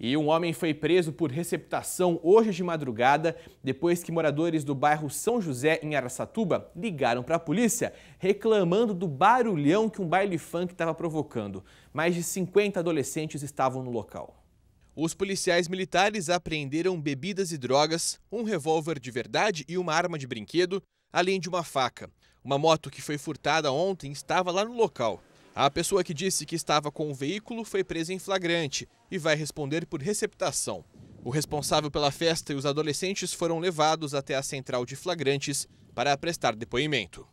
E um homem foi preso por receptação hoje de madrugada, depois que moradores do bairro São José, em Araçatuba, ligaram para a polícia reclamando do barulhão que um baile funk estava provocando. Mais de 50 adolescentes estavam no local. Os policiais militares apreenderam bebidas e drogas, um revólver de verdade e uma arma de brinquedo, além de uma faca. Uma moto que foi furtada ontem estava lá no local. A pessoa que disse que estava com o veículo foi presa em flagrante e vai responder por receptação. O responsável pela festa e os adolescentes foram levados até a central de flagrantes para prestar depoimento.